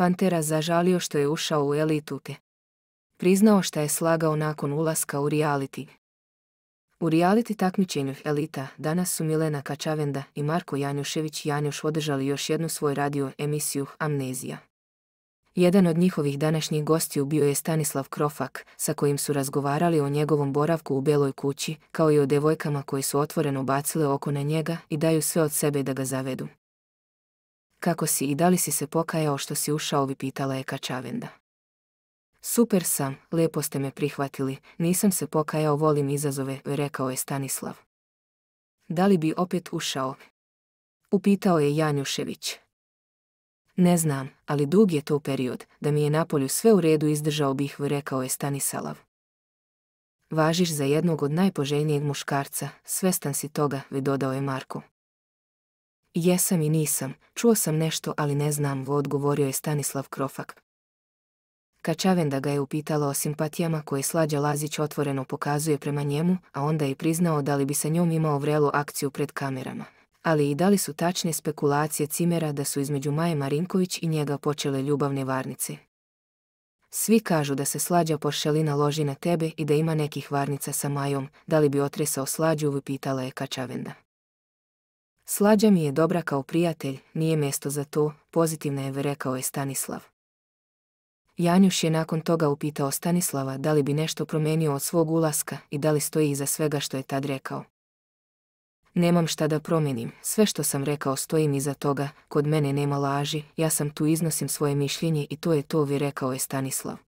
Pantera zažalio što je ušao u elituke. Priznao šta je slagao nakon ulaska u reality. U reality takmičenju elita danas su Milena Kačavenda i Marko Janjušević Janjuš održali još jednu svoju radio emisiju Amnezija. Jedan od njihovih današnjih gostiju bio je Stanislav Krofak, sa kojim su razgovarali o njegovom boravku u Beloj kući, kao i o devojkama koje su otvoreno bacile oko na njega i daju sve od sebe da ga zavedu. Kako si i da li si se pokajao što si ušao, bi pitala je Kačavenda. Super sam, lijepo ste me prihvatili, nisam se pokajao, volim izazove, rekao je Stanislav. Da li bi opet ušao? Upitao je Janjušević. Ne znam, ali dug je to period, da mi je na polju sve u redu izdržao bih, rekao je Stanislav. Važiš za jednog od najpoželjnijeg muškarca, svestan si toga, dodao je Marko. Jesam i nisam, čuo sam nešto, ali ne znam, odgovorio je Stanislav Krofak. Kačavenda ga je upitala o simpatijama koje Slađa Lazić otvoreno pokazuje prema njemu, a onda je priznao da li bi sa njom imao vrelu akciju pred kamerama. Ali i da li su tačne spekulacije Cimera da su između Maje Marinković i njega počele ljubavne varnice. Svi kažu da se Slađa Poršelina loži na tebe i da ima nekih varnica sa Majom, da li bi otresao Slađu, upitala je Kačavenda. Slađa mi je dobra kao prijatelj, nije mjesto za to, pozitivna je rekao je Stanislav. Janjuš je nakon toga upitao Stanislava da li bi nešto promijenio od svog ulaska i da li stoji iza svega što je tad rekao. Nemam šta da promijenim, sve što sam rekao stojim iza toga, kod mene nema laži, ja sam tu iznosim svoje mišljenje i to je to vi rekao je Stanislav.